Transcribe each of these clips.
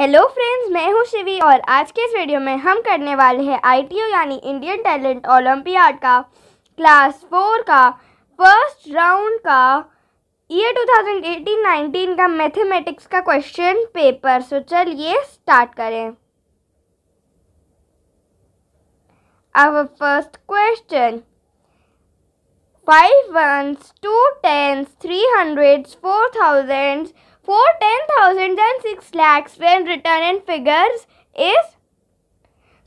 Hello friends मैं हूं शिवी और आज के इस वीडियो में हम करने वाले हैं आईटीओ यानी इंडियन टैलेंट ओलंपियाड का क्लास फोर का फर्स्ट राउंड का ईयर 2018-19 का मैथमेटिक्स का क्वेश्चन पेपर सो चलिए स्टार्ट करें अब first question five ones two tens three hundred four thousand 4 10,000 and 6 lakhs when return in figures is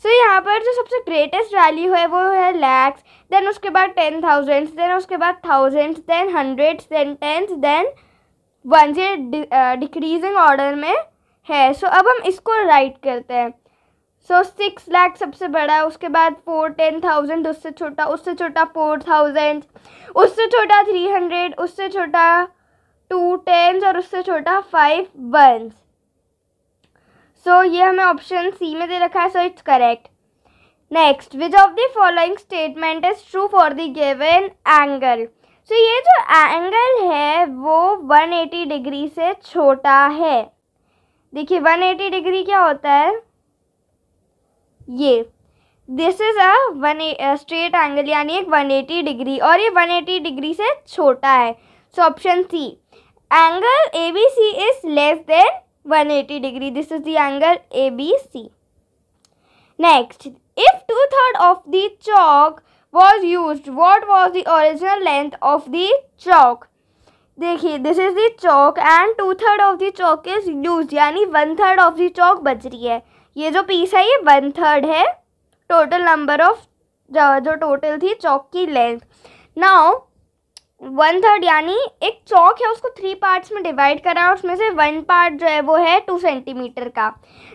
so so, यहाँ पर जो सबसे ग्रेटेस्ट वैल्यू है वो है लैक्स देन उसके बाद टेन थाउजेंड्स देन उसके बाद thousands then hundreds then tens then one ये डिक्रीजिंग ऑर्डर uh, में है सो so, अब हम इसको राइट करते हैं सो सिक्स लैक्स सबसे बड़ा उसके बाद फोर टेन थाउजेंड उससे छोटा उससे छोटा फोर थाउजेंड उससे छोटा थ्री हंड्रेड उससे छोटा टू टेंस और उससे छोटा फाइव वंस सो ये हमें ऑप्शन सी में दे रखा है so it's correct next which of the following statement is true for the given angle so ये जो एंगल है वो 180 डिग्री से छोटा है देखिए 180 डिग्री क्या होता है ये this is a one straight angle यानी एक 180 डिग्री और ये 180 डिग्री से छोटा है so option C angle ABC is less than 180 degree. This is the angle ABC. Next, if two-thirds of the chalk was used, what was the original length of the chalk? देखिए this is the chalk and two third of the chalk is use यानी one third of the chalk बच रही है ये जो piece है ये one third है टोटल नंबर ऑफ जो टोटल थी चौक की लेंथ नाउ वन थर्ड यानी एक चौक है उसको थ्री पार्ट्स में डिवाइड करा है उसमें से वन पार्ट जो है वो है टू सेंटीमीटर का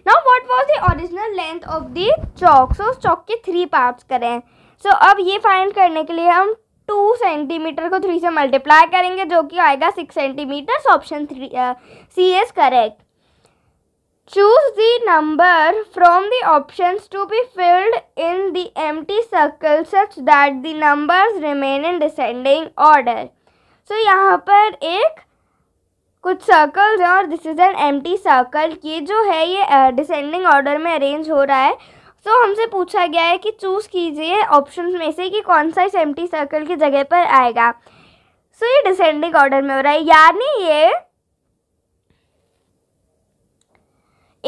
now what was the original length of the chalk so उस चौक के थ्री पार्ट्स करें सो so, अब ये फाइंड करने के लिए हम टू सेंटीमीटर को थ्री से मल्टीप्लाई करेंगे जो कि आएगा six centimetre option three C is correct Choose the number from the options to be filled in the empty circle such that the numbers remain in descending order. So यहाँ पर एक कुछ circles हैं और this is an T circle ये जो है ये डिसेंडिंग uh, ऑर्डर में अरेंज हो रहा है सो so, हमसे पूछा गया है कि चूज़ कीजिए ऑप्शन में से कि कौन सा इस टी सर्कल की जगह पर आएगा सो so, ये डिसेंडिंग ऑर्डर में हो रहा है यानी ये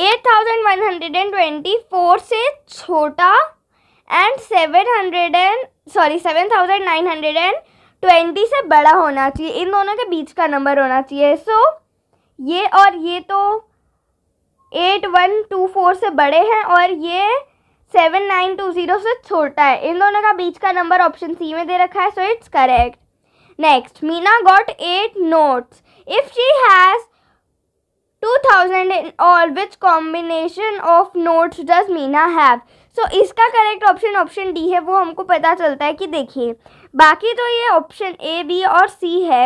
8124 से छोटा एंड 700 एंड सॉरी 7920 से बड़ा होना चाहिए इन दोनों के बीच का नंबर होना चाहिए सो so, ये और ये तो 8124 से बड़े हैं और ये 7920 से छोटा है इन दोनों का बीच का नंबर ऑप्शन सी में दे रखा है so it's correct next Meena got eight notes if she has thousand in all which combination of notes does Meena have so इसका करेक्ट ऑप्शन ऑप्शन डी है वो हमको पता चलता है कि देखिए बाकी तो ये ऑप्शन ए बी और सी है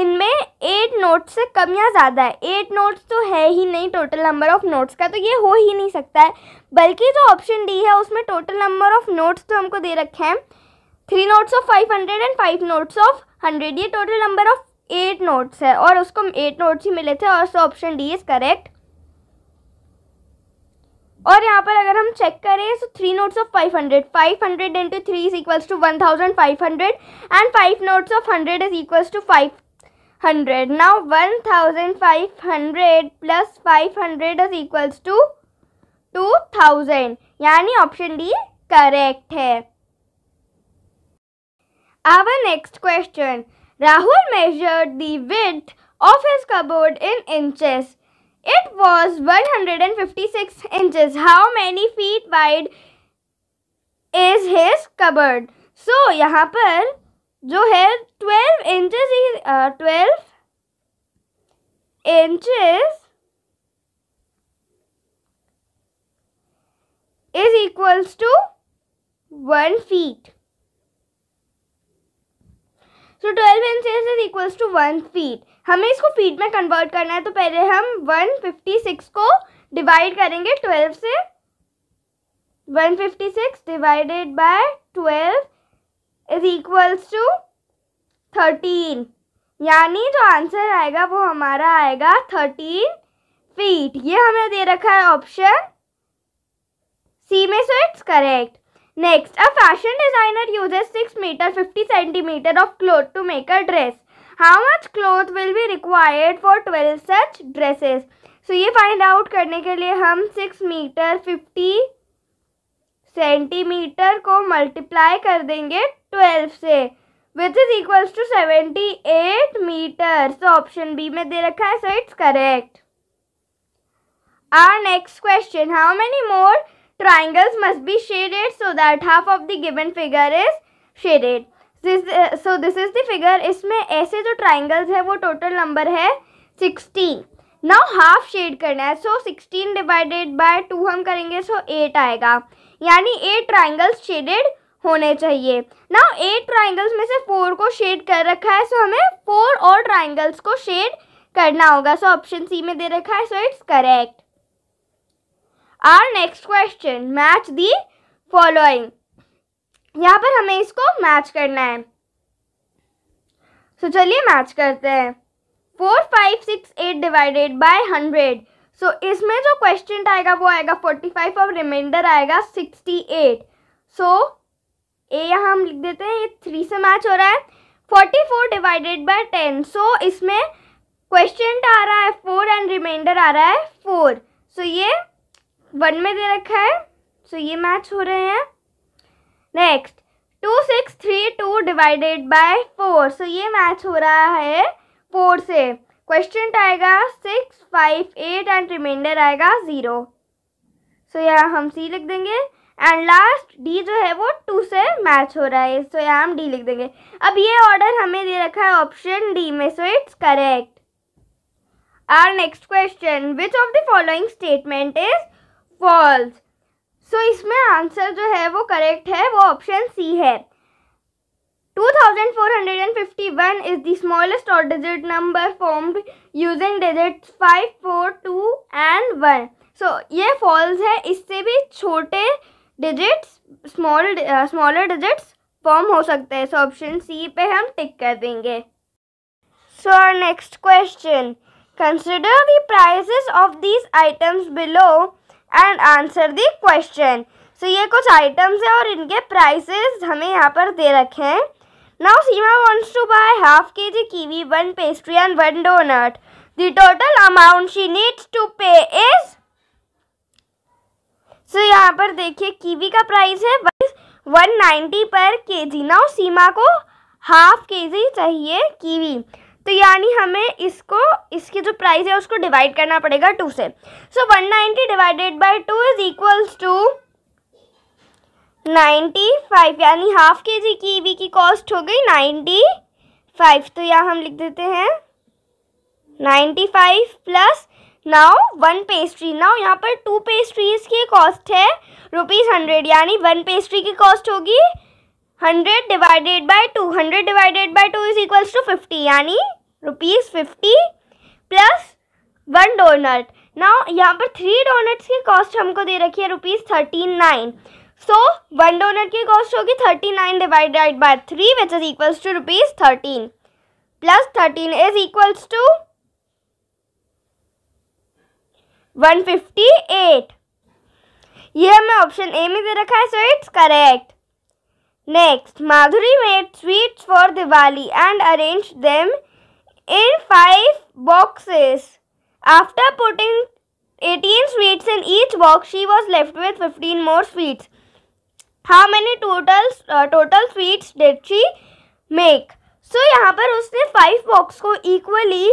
इनमें एट नोट्स से कम या ज़्यादा है एट नोट्स तो है ही नहीं टोटल नंबर ऑफ नोट्स का तो ये हो ही नहीं सकता है बल्कि जो ऑप्शन डी है उसमें टोटल नंबर ऑफ नोट्स तो हमको दे रखे हैं three notes of five hundred and five notes of hundred ये total number of eight notes है और उसको एट नोट्स ही मिले थे और so option D is correct और यहाँ पर अगर हम चेक करें तो three notes of five hundred five hundred into three is equals to one thousand five hundred and five notes of hundred is equals to five hundred now one thousand five hundred plus five hundred is equals to two thousand यानी option D correct है our next question Rahul measured the width of his cupboard in inches. It was 156 inches. How many feet wide is his cupboard? So यहाँ पर जो है 12 inches is uh, 12 inches is equals to 1 feet. So twelve inches is equals to one feet हमें इसको feet में convert करना है तो पहले हम वन फिफ्टी सिक्स को डिवाइड करेंगे ट्वेल्व से one fifty six divided by twelve is equals to thirteen यानी जो आंसर आएगा वो हमारा आएगा थर्टीन फीट ये हमें दे रखा है ऑप्शन सी में so it's correct Next, a fashion designer uses 6 meter 50 centimeter of cloth to make a dress. How much cloth will be required for 12 such dresses? So ये find out करने के लिए हम 6 मीटर 50 सेंटीमीटर को multiply कर देंगे 12 से which is equals to 78 meter तो ऑप्शन बी में दे रखा है so it's correct our next question how many more Triangles must be shaded so that half of the given figure is shaded. This, uh, so this is the figure. इसमें ऐसे जो triangles है वो total number है 16. Now half shade करना है. So 16 divided by 2 हम करेंगे so 8 आएगा. यानी 8 triangles shaded होने चाहिए ना एट ट्राइंगल्स में से फोर को शेड कर रखा है सो so हमें फोर और ट्राइंगल्स को शेड करना होगा सो ऑप्शन सी में दे रखा है so it's correct our next question match the following यहाँ पर हमें इसको मैच करना है सो so, चलिए मैच करते हैं four five six eight divided by hundred so इसमें जो क्वेश्चन आएगा वो आएगा फोर्टी फाइव और रिमाइंडर आएगा सिक्सटी एट सो ए यहाँ हम लिख देते हैं ये थ्री से मैच हो रहा है forty four divided by ten so इसमें क्वेश्चन आ रहा है फोर एंड रिमाइंडर आ रहा है फोर सो so, ये वन में दे रखा है सो so, ये मैच हो रहे हैं next two six three two divided by four so ये मैच हो रहा है फोर से क्वेश्चन आएगा six five eight and remainder आएगा ज़ीरो सो यहाँ हम सी लिख देंगे एंड लास्ट डी जो है वो टू से मैच हो रहा है सो यहाँ हम डी लिख देंगे अब ये ऑर्डर हमें दे रखा है ऑप्शन डी में so it's correct our next question which of the following statement is false so इसमें आंसर जो है वो करेक्ट है वो ऑप्शन सी है two thousand four hundred and fifty one is the smallest और digit number formed using digit five four two and one so ये false है इससे भी छोटे digits small smaller digits form हो सकते हैं सो ऑप्शन सी पे हम टिक कर देंगे so next question consider the prices of these items below and answer the question so ये कुछ आइटम्स हैं और इनके प्राइसेस हमें यहाँ पर दे रखे हैं now Seema wants to buy half K G kiwi one pastry and one donut the total amount she needs to pay is so यहाँ पर देखिए कीवी का प्राइस है वन नाइन्टी पर के जी नाउ सीमा को हाफ के जी चाहिए कीवी तो यानी हमें इसको इसकी जो प्राइस है उसको डिवाइड करना पड़ेगा टू से so one ninety divided by two is equals to ninety five यानी हाफ के जी की ईवी की कॉस्ट हो गई नाइन्टी फाइव तो यहाँ हम लिख देते हैं ninety five plus now one pastry now यहाँ पर टू पेस्ट्रीज की कॉस्ट है रुपीज़ हंड्रेड यानी वन पेस्ट्री की कॉस्ट होगी hundred divided by two hundred divided by two is equals to fifty यानी rupees fifty plus one donut ना यहाँ पर थ्री डोनट्स की कॉस्ट हमको दे रखी है rupees thirty nine so one donut की कॉस्ट होगी thirty nine divided by three which is equals to rupees thirteen plus thirteen is equals to one fifty eight ये हमें ऑप्शन ए में दे रखा है so it's correct next Madhuri made sweets for Diwali and arrange them in five boxes. After putting 18 sweets in each box, she was left with 15 more sweets. How many total uh, total sweets did she make? so, यहाँ पर उसने five box को equally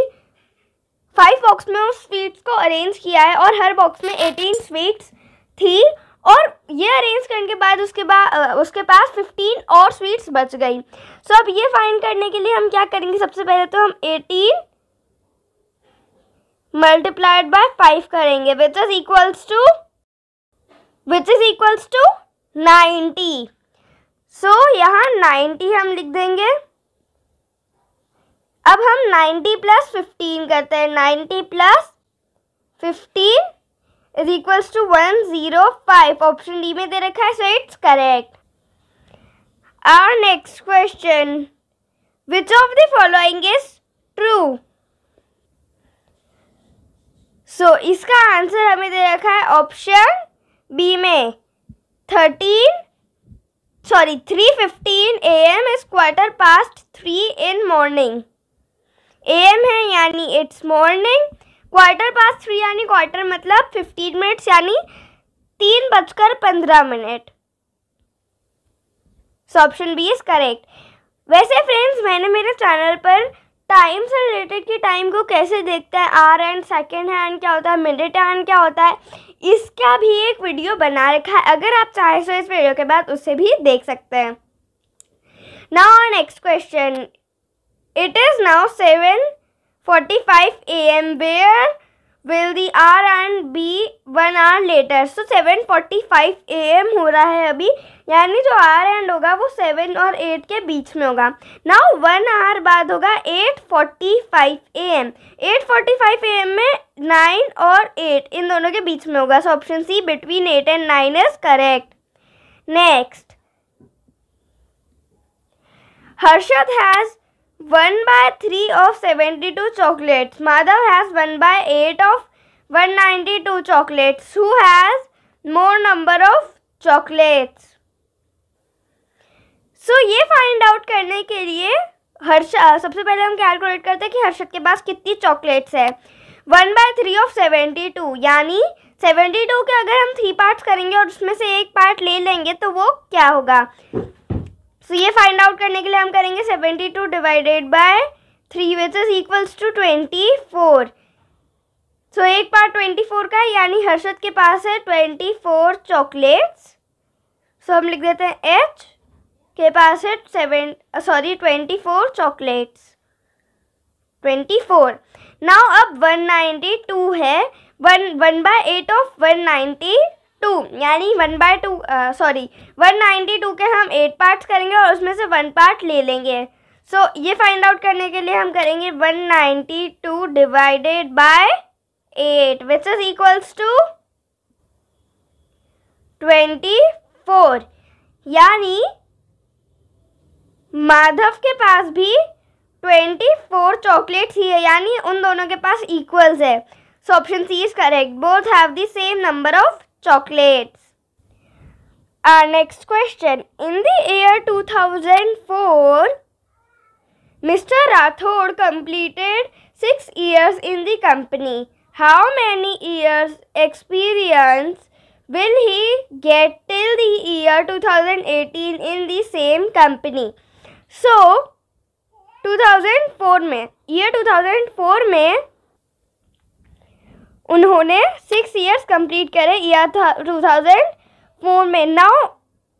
five box में उस sweets को arrange किया है और हर बॉक्स में एटीन स्वीट्स थी और ये अरेंज करने के बाद उसके बाद उसके पास 15 और स्वीट्स बच गई सो अब ये फाइंड करने के लिए हम क्या करेंगे सबसे पहले तो हम 18 मल्टीप्लाइड बाय 5 करेंगे which is equals to which is equals to 90 so so, यहाँ 90 हम लिख देंगे अब हम 90 प्लस 15 करते हैं 90 plus 15 is equals to one zero five option D में दे रखा है so it's correct our next question which of the following is true so इसका आंसर हमें दे रखा है ऑप्शन बी में thirteen sorry three fifteen A M is quarter past three in morning A M है यानी it's morning quarter pass three यानी quarter मतलब फिफ्टीन मिनट्स यानी तीन बजकर पंद्रह minute so option B is correct वैसे फ्रेंड्स मैंने मेरे चैनल पर टाइम से रिलेटेड कि टाइम को कैसे देखते हैं आर एंड सेकेंड हैंड क्या होता है मिनट हैंड क्या होता है इसका भी एक वीडियो बना रखा है अगर आप चाहें तो इस वीडियो के बाद उसे भी देख सकते हैं now next question it is now seven 45 a.m. Where will the R and B one hour later so seven forty five A M हो रहा है अभी यानी जो आर एंड होगा वो सेवन और एट के बीच में होगा नाउ वन आवर बाद होगा eight forty five A M eight forty five A M में नाइन और एट इन दोनों के बीच में होगा so option C between eight and nine is correct next Harshad has one by three of seventy two of Madhav has one by eight of one ninety two chocolates. Who has more number of chocolates? So ये find out करने के लिए हर्षा सबसे पहले हम calculate करते हैं कि हर्षद के पास कितनी चॉकलेट्स है one by three of seventy two यानी सेवेंटी टू के अगर हम थ्री पार्ट्स करेंगे और उसमें से एक पार्ट ले लेंगे तो वो क्या होगा सो ये फाइंड आउट करने के लिए हम करेंगे seventy two divided by three which is equals to twenty four so एक पार्ट ट्वेंटी फोर का है यानी हर्षद के पास है ट्वेंटी फोर चॉकलेट्स सो हम लिख देते हैं एच के पास है seven sorry twenty four chocolates twenty four now अब वन नाइन्टी टू है one one by eight of one ninety two यानी one by two sorry one ninety two के हम एट पार्ट्स करेंगे और उसमें से वन पार्ट ले लेंगे सो so, ये फाइंड आउट करने के लिए हम करेंगे one ninety two divided by eight which is equals to twenty four यानी माधव के पास भी ट्वेंटी फोर चॉकलेट्स ही है यानी उन दोनों के पास इक्वल्स है so option C is correct both have the same number of chocolates. Our next question. In the year 2004, Mr. Rathod completed 6 years in the company. How many years experience will he get till the year 2018 in the same company? So, 2004 में, year 2004 में उन्होंने six years complete करे year two thousand four में now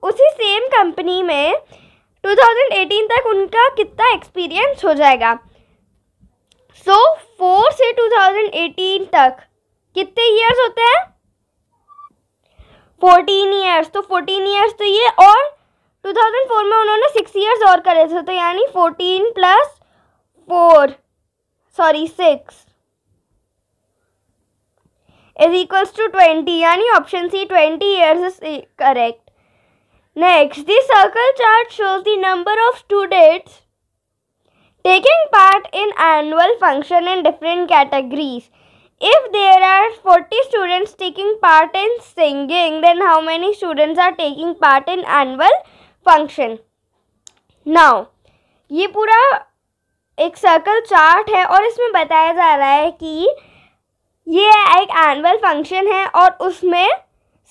उसी same company में two thousand eighteen तक उनका कितना एक्सपीरियंस हो जाएगा सो so, फोर से टू थाउजेंड एटीन तक कितने ईयर्स होते हैं फोर्टीन ईयर्स तो फोर्टीन ईयर्स तो ये और टू थाउजेंड फोर में उन्होंने सिक्स ईयर्स और करे थे तो यानी fourteen plus four sorry six is equals to twenty यानी option C twenty years is correct next this circle chart shows the number of students taking part in annual function in different categories if there are 40 students taking part in singing then how many students are taking part in annual function now ये पूरा एक circle chart है और इसमें बताया जा रहा है कि ये एक एनुअल फंक्शन है और उसमें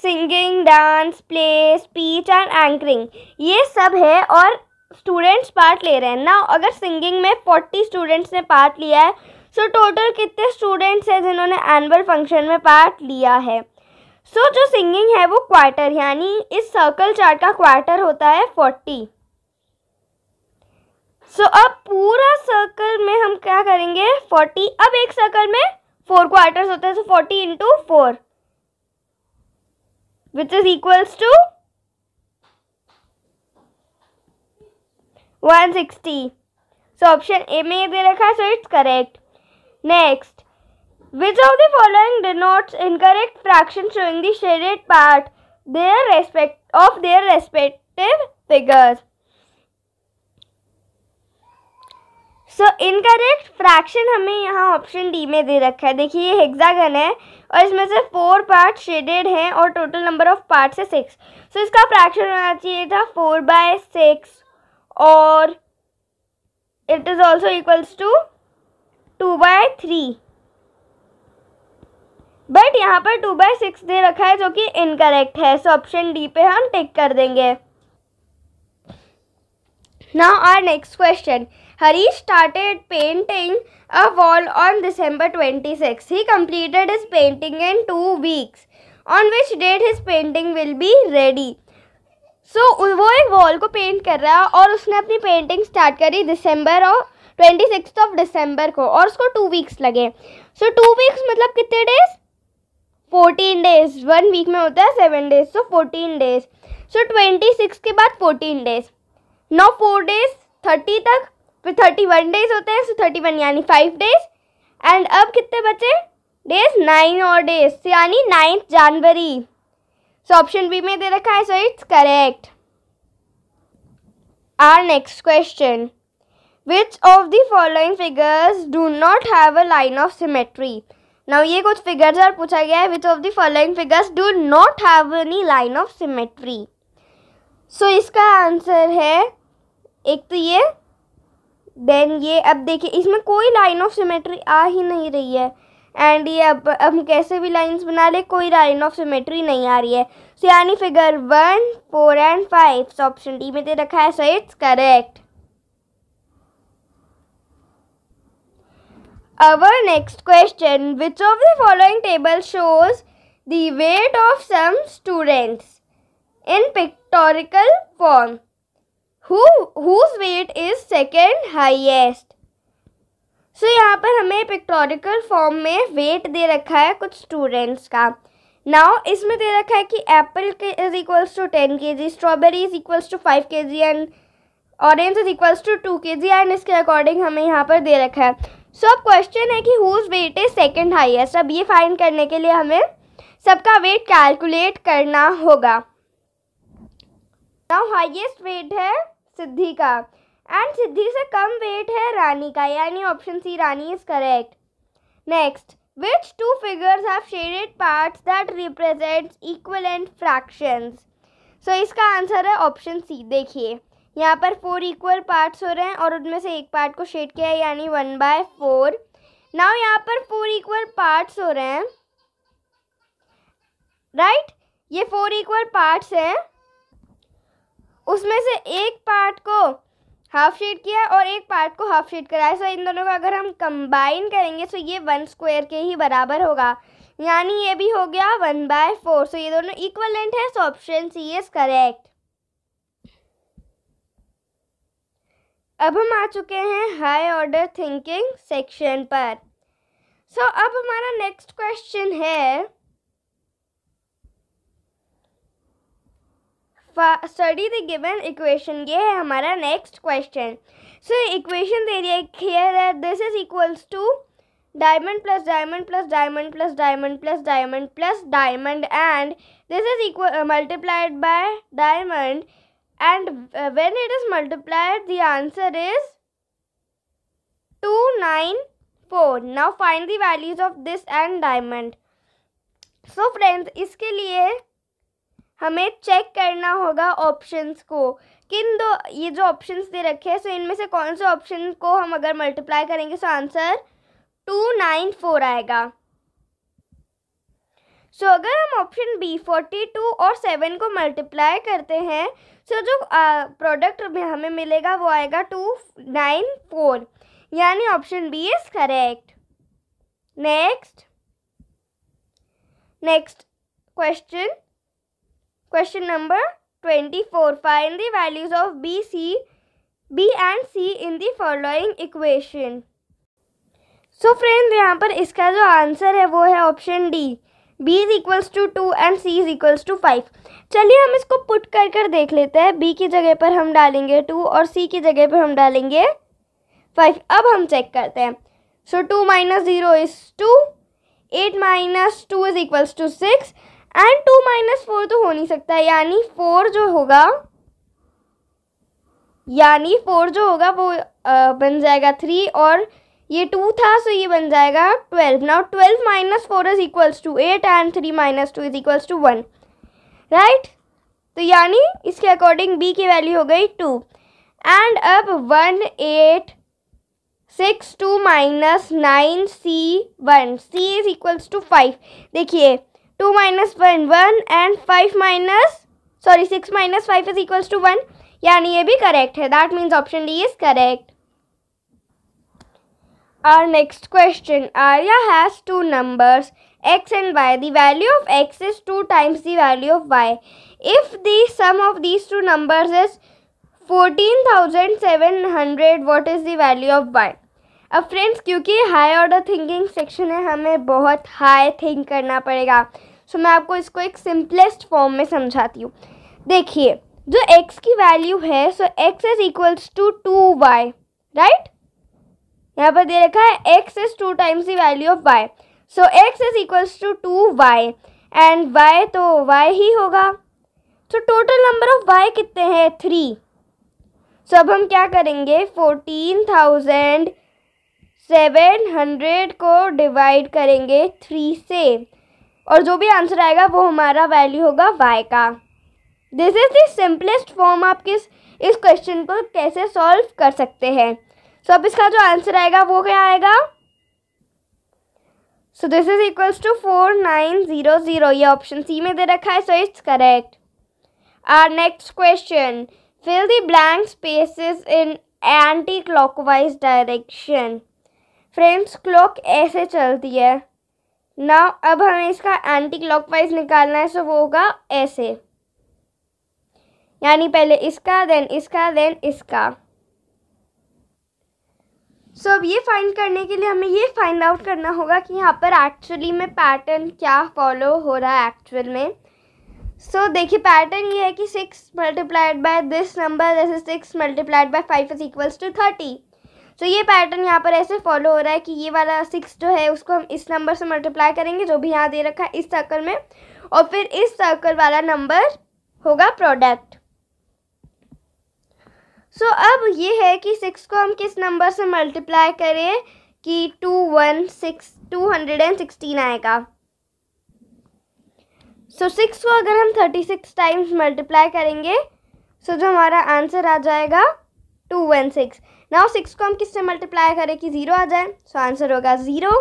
singing dance play speech and anchoring ये सब है और स्टूडेंट्स पार्ट ले रहे हैं ना अगर सिंगिंग में फोर्टी स्टूडेंट्स ने पार्ट लिया है सो टोटल कितने स्टूडेंट्स हैं जिन्होंने एनुअल फंक्शन में पार्ट लिया है सो so, जो सिंगिंग है वो क्वार्टर यानी इस सर्कल चार्ट का क्वार्टर होता है फोर्टी सो so, अब पूरा सर्कल में हम क्या करेंगे फोर्टी अब एक सर्कल में फोर क्वार्टर्स होते हैं so forty into four which is equals to one sixty so option A में दे रखा है so it's correct next which of the following denotes incorrect fraction showing the shaded part their respect of their respective figures so incorrect fraction हमें यहाँ option D में दे रखा है देखिए ये हेक्सागन है और इसमें से फोर पार्ट शेडेड हैं और टोटल नंबर ऑफ पार्ट है सिक्स सो so, इसका फ्रैक्शन होना चाहिए था फोर बाय सिक्स और it is also equals to two by three but यहाँ पर टू बाय सिक्स दे रखा है जो कि इनकरेक्ट है सो ऑप्शन डी पे हम टिक कर देंगे now our next question Harish started painting a wall on December 26. He completed his painting in two weeks, on which date his painting will be ready. So so, वो एक wall को paint कर रहा है और उसने अपनी पेंटिंग स्टार्ट करी दिसंबर और ट्वेंटी सिक्स ऑफ दिसंबर को और उसको टू वीक्स लगे सो टू वीक्स मतलब कितने days fourteen days one week में होता है seven days so fourteen days so twenty six के बाद फोर्टीन डेज नौ फोर डेज थर्टी तक फिर थर्टी वन डेज होते हैं सो थर्टी वन यानी फाइव डेज एंड अब कितने बचे डेज नाइन और डेज यानी ninth January so option B में दे रखा है so it's correct our next question which of the following figures do not have a line of symmetry now ये कुछ फिगर्स और पूछा गया है which of the following figures do not have any line of symmetry so इसका answer है एक तो ये देन ये अब देखिए इसमें कोई लाइन ऑफ सिमेट्री आ ही नहीं रही है एंड ये अब हम कैसे भी लाइंस बना ले कोई लाइन ऑफ सिमेट्री नहीं आ रही है सो यानी figure one four and five so option D में दे रखा है so it's correct our next question which of the following table shows the weight of some students in pictorial form who whose weight is second highest so यहाँ पर हमें pictorial form में weight दे रखा है कुछ स्टूडेंट्स का now इसमें दे रखा है कि apple is equals to ten K G strawberry is equals to five K G and orange is equals to two K G and इसके अकॉर्डिंग हमें यहाँ पर दे रखा है सो so, अब क्वेश्चन है कि whose weight is second highest अब ये फाइंड करने के लिए हमें सबका वेट कैलकुलेट करना होगा नाउ हाइएस्ट वेट है सिद्धि का एंड सिद्धि से कम वेट है रानी का यानी ऑप्शन सी रानी is correct next which two figures of shaded parts that represent equal and fraction so इसका आंसर है ऑप्शन सी देखिए यहाँ पर फोर इक्वल पार्ट्स हो रहे हैं और उनमें से एक पार्ट को शेड किया है यानी वन बाय फोर नाउ यहाँ पर फोर इक्वल पार्ट्स हो रहे हैं राइट right? ये फोर इक्वल पार्ट्स हैं उसमें से एक पार्ट को हाफ शेड किया और एक पार्ट को हाफ शेड कराया सो इन दोनों का अगर हम कंबाइन करेंगे सो ये वन स्क्वायर के ही बराबर होगा यानी ये भी हो गया वन बाय फोर सो ये दोनों इक्वलेंट है so option C is correct अब हम आ चुके हैं हाई ऑर्डर थिंकिंग सेक्शन पर सो so, अब हमारा नेक्स्ट क्वेश्चन है स्टडी द गिवन इक्वेशन ये है हमारा नेक्स्ट क्वेश्चन सो इक्वेशन दे रही है here this is equals to diamond plus diamond plus diamond plus diamond plus diamond plus diamond and this is equal multiplied by diamond and when it is multiplied the answer is two nine four now find the values of this and diamond so friends इसके लिए हमें check करना होगा options को किन दो ये जो ऑप्शंस दे रखे हैं सो इनमें से कौन से ऑप्शन को हम अगर मल्टीप्लाई करेंगे so answer two nine four आएगा सो so, अगर हम ऑप्शन बी फोर्टी टू और सेवन को मल्टीप्लाई करते हैं सो so जो प्रोडक्ट में हमें मिलेगा वो आएगा टू नाइन फोर यानी option B is correct next next question Question number 24. Find the values of B, C, B and C in the following equation. So friend यहाँ पर इसका जो आंसर है वो है option D B is equals to two and C is equals to five चलिए हम इसको पुट कर कर देख लेते हैं बी की जगह पर हम डालेंगे टू और सी की जगह पर हम डालेंगे फाइव अब हम चेक करते हैं so two minus zero is two eight minus two is equals to six and two minus four तो हो नहीं सकता यानी फोर जो होगा यानी फोर जो होगा वो आ, बन जाएगा थ्री और ये टू था सो ये बन जाएगा twelve now twelve minus four is equals to eight and three minus two is equals to one right तो यानी इसके अकॉर्डिंग बी की वैल्यू हो गई टू एंड अब one eight six two minus nine C one C is equals to five देखिए two minus one one and five minus sorry six minus five is equals to one यानी ये भी correct है that means option D is correct our next question Arya has two numbers X and Y the value of X is two times the value of Y if the sum of these two numbers is fourteen thousand seven hundred what is the value of Y अब friends क्योंकि high order thinking section है हमें बहुत high think करना पड़ेगा सो so, मैं आपको इसको एक सिंपलेस्ट फॉर्म में समझाती हूँ देखिए जो x की वैल्यू है so x is equals to two Y right यहाँ पर दे रखा है x is two times the value of y so x is equals to two Y and y तो y ही होगा so total number of y कितने हैं थ्री सो अब हम क्या करेंगे फोर्टीन थाउजेंड सेवन हंड्रेड को डिवाइड करेंगे थ्री से और जो भी आंसर आएगा वो हमारा वैल्यू होगा वाई का this is the simplest form आप किस इस क्वेश्चन को कैसे सॉल्व कर सकते हैं सो so, अब इसका जो आंसर आएगा वो क्या आएगा so this is equals to four nine zero zero ये ऑप्शन सी में दे रखा है so it's correct our next question fill the blank spaces in anti clockwise direction frames clock ऐसे चलती है ना अब हमें इसका एंटी क्लॉकवाइज निकालना है सो वो होगा ऐसे यानी पहले इसका देन इसका देन इसका सो so, अब ये फाइंड करने के लिए हमें ये फाइंड आउट करना होगा कि यहाँ पर एक्चुअली में पैटर्न क्या फॉलो हो रहा है एक्चुअल में सो so, देखिए पैटर्न ये है कि six multiplied by this number जैसे six multiplied by five is equals to thirty so तो ये पैटर्न यहाँ पर ऐसे फॉलो हो रहा है कि ये वाला सिक्स जो है उसको हम इस नंबर से मल्टीप्लाई करेंगे जो भी यहाँ दे रखा है इस सर्कल में और फिर इस सर्कल वाला नंबर होगा प्रोडक्ट सो so, अब ये है कि सिक्स को हम किस नंबर से मल्टीप्लाई करें कि two one six two hundred and sixteen आएगा सो so, सिक्स को अगर हम थर्टी सिक्स टाइम्स मल्टीप्लाई करेंगे सो so जो हमारा आंसर आ जाएगा two one six now six को हम किससे मल्टीप्लाई करें कि ज़ीरो आ जाए सो आंसर होगा ज़ीरो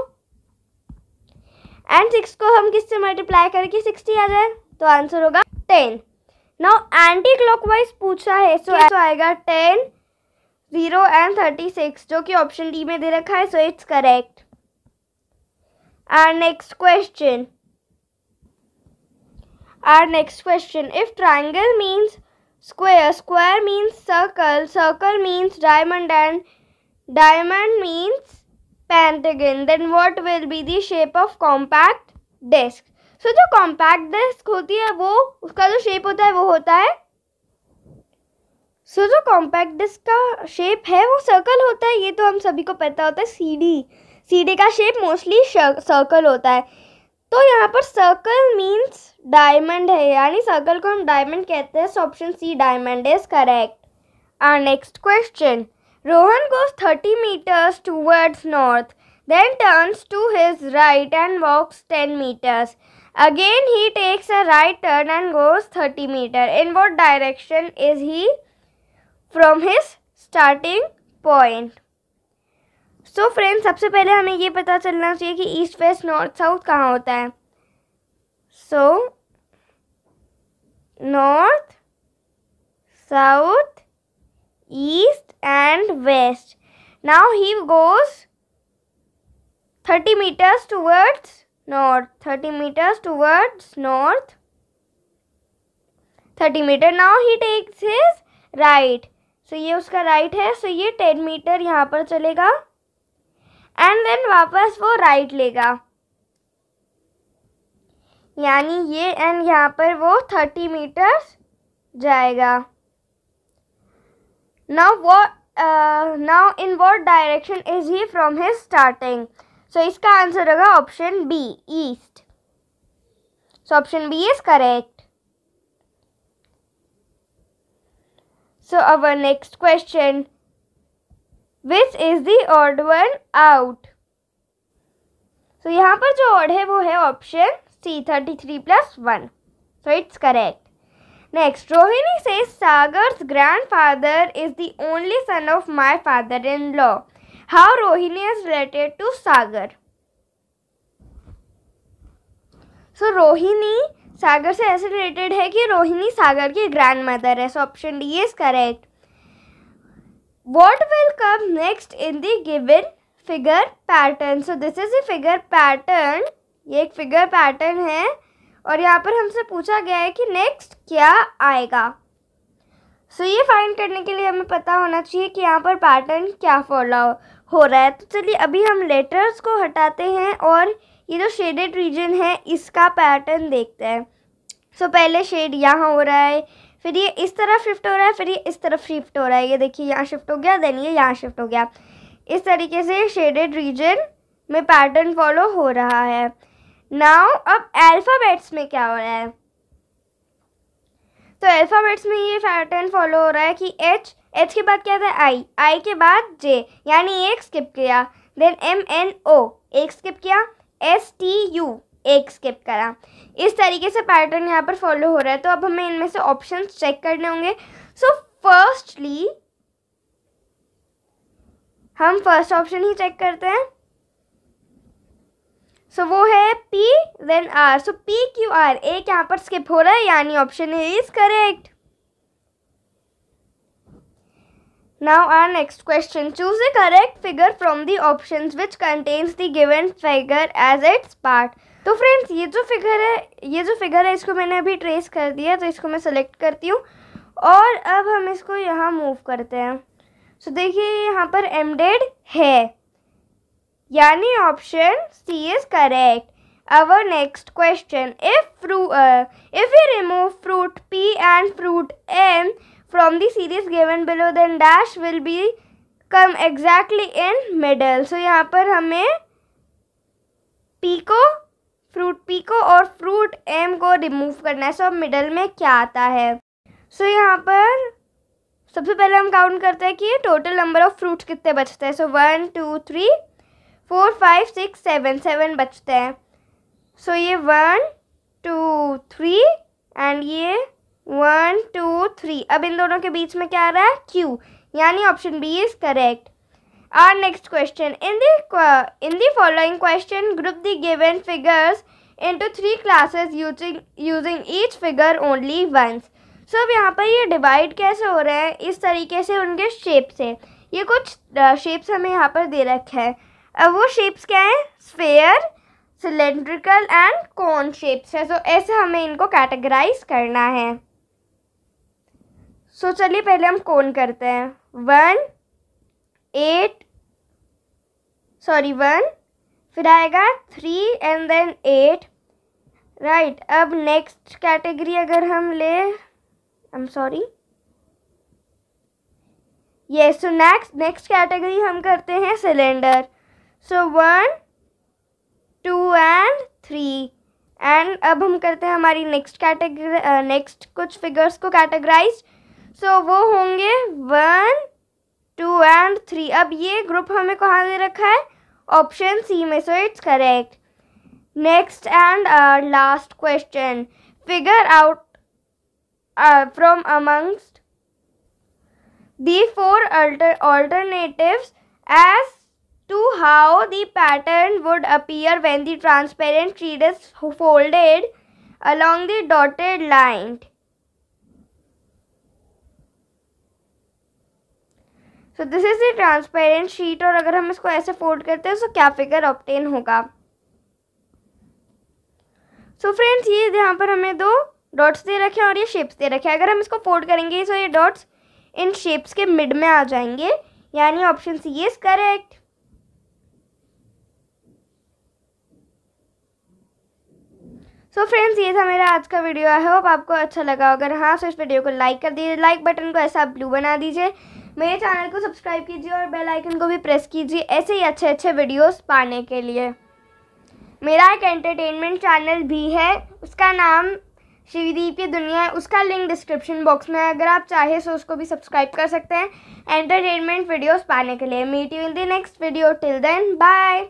एंड सिक्स को हम किससे मल्टीप्लाई करें कि सिक्सटी आ जाए तो आंसर होगा टेन नाउ एंटी क्लॉकवाइज पूछा है सो so, आएगा ten zero and thirty six जो कि ऑप्शन डी में दे रखा है so it's correct our next question our next question if triangle means square square means circle circle means diamond and diamond means pentagon then what will be the shape of compact disc so, जो compact disc hoti hai wo uska jo shape hota hai wo hota hai so so, जो compact disc का shape है वो circle होता है ये तो हम सभी को पता होता है सीडी सीडी का शेप मोस्टली सर्कल होता है तो यहाँ पर सर्कल मीन्स डायमंड है यानी सर्कल को हम डायमंड कहते हैं so option C diamond is correct our next question Rohan goes thirty meters towards north then turns to his right and walks ten meters again he takes a right turn and goes thirty meter in what direction is he from his starting point so so friend सबसे पहले हमें ये पता चलना चाहिए कि east west north south कहाँ होता है so north south east and west now he goes thirty meters towards north thirty meters towards north thirty meter now he takes is right so ये उसका राइट right है so so ये ten meter यहाँ पर चलेगा and then वापस वो right लेगा यानी ये एंड यहाँ पर वो थर्टी मीटर्स जाएगा नाउ वो now in what direction is he from his starting so इसका आंसर होगा option B east so option B is correct so our next question which is the odd one out so यहाँ पर जो ऑर्ड है वो है option C thirty three plus one so it's correct next Rohini से Sagar grandfather is the only son of my father in law how Rohini is related to Sagar so Rohini Sagar से ऐसे related है कि रोहिणी सागर की ग्रैंड मदर है so option D is correct what will come next in the given figure pattern so this is a figure pattern ये एक figure pattern है और यहाँ पर हमसे पूछा गया है कि next क्या आएगा सो so, ये फाइंड करने के लिए हमें पता होना चाहिए कि यहाँ पर पैटर्न क्या फॉलो हो रहा है तो चलिए अभी हम लेटर्स को हटाते हैं और ये जो शेडेड रीजन है इसका पैटर्न देखते हैं सो so, पहले शेड यहाँ हो रहा है फिर ये इस तरह शिफ्ट हो रहा है फिर ये इस तरफ शिफ्ट हो रहा है ये देखिए यहाँ शिफ्ट हो गया देन ये यहाँ शिफ्ट हो गया इस तरीके से शेडेड रीजन में पैटर्न फॉलो हो रहा है नाउ अब अल्फ़ाबेट्स में क्या हो रहा है तो अल्फ़ाबेट्स में ये पैटर्न फॉलो हो रहा है कि एच एच के बाद क्या था आई आई के बाद जे यानी एक स्किप किया देन एम एन ओ एक स्किप किया एस टी यू एक स्किप करा इस तरीके से पैटर्न यहाँ पर फॉलो हो रहा है तो अब हमें इनमें से ऑप्शन चेक करने होंगे सो फर्स्टली हम फर्स्ट ऑप्शन ही चेक करते हैं सो so, वो है P then R so P Q R एक यहाँ पर स्किप हो रहा है यानी option is correct now our next question choose the correct figure from the options which contains the given figure as its part तो फ्रेंड्स ये जो फिगर है ये जो फिगर है इसको मैंने अभी ट्रेस कर दिया है तो इसको मैं सेलेक्ट करती हूँ और अब हम इसको यहाँ मूव करते हैं सो देखिए यहाँ पर एमडेड है यानी option C is correct our next question if fru if you remove fruit P and fruit M from the series given below then dash will be come exactly in middle so यहाँ पर हमें P को fruit P को और fruit M को remove करना है सो अब मिडल में क्या आता है सो यहाँ पर सबसे पहले हम काउंट करते हैं कि टोटल नंबर ऑफ़ फ्रूट्स कितने बचते हैं so one two three four five six seven seven बचते हैं सो ये वन टू थ्री एंड ये वन टू थ्री अब इन दोनों के बीच में क्या आ रहा है क्यू यानी option B is correct Our next question. In the, uh, in the following question, group the given figures into three classes using, using each figure only once. so, अब यहाँ पर ये divide कैसे हो रहे हैं इस तरीके से उनके शेप से ये कुछ shapes हमें यहाँ पर दे रखे हैं अब वो shapes क्या हैं sphere cylindrical and cone shapes है सो so, ऐसे हमें इनको categorize करना है so, चलिए पहले हम cone करते हैं one एट सॉरी वन फिर आएगा three and then eight right अब नेक्स्ट कैटेगरी अगर हम ले आई एम सॉरी ये सो नेक्स्ट नेक्स्ट कैटेगरी हम करते हैं cylinder so one two and three and अब हम करते हैं हमारी नेक्स्ट कैटेगरी नेक्स्ट कुछ फिगर्स को कैटेगराइज सो so, वो होंगे वन टू एंड थ्री अब ये ग्रुप हमें कहाँ दे रखा है ऑप्शन सी में so it's correct next and last question figure out from amongst the four alternatives as to how the pattern would appear when the transparent sheet is folded along the dotted line so this is a transparent sheet और अगर हम इसको ऐसे fold करते हैं तो क्या figure obtain होगा सो so फ्रेंड्स ये यहाँ पर हमें दो डॉट्स दे रखे हैं और ये शेप्स दे रखे हैं अगर हम इसको फोल्ड करेंगे तो ये डॉट्स इन शेप्स के मिड में आ जाएंगे यानी option C is correct so so friends ये था मेरा आज का वीडियो है होप आपको अच्छा लगा अगर हाँ तो इस वीडियो को लाइक कर दीजिए लाइक बटन को ऐसा ब्लू बना दीजिए मेरे चैनल को सब्सक्राइब कीजिए और बेल आइकन को भी प्रेस कीजिए ऐसे ही अच्छे अच्छे वीडियोस पाने के लिए मेरा एक एंटरटेनमेंट चैनल भी है उसका नाम शिवदीप की दुनिया है उसका लिंक डिस्क्रिप्शन बॉक्स में अगर आप चाहें तो उसको भी सब्सक्राइब कर सकते हैं एंटरटेनमेंट वीडियोज़ पाने के लिए meet you in the next video till then bye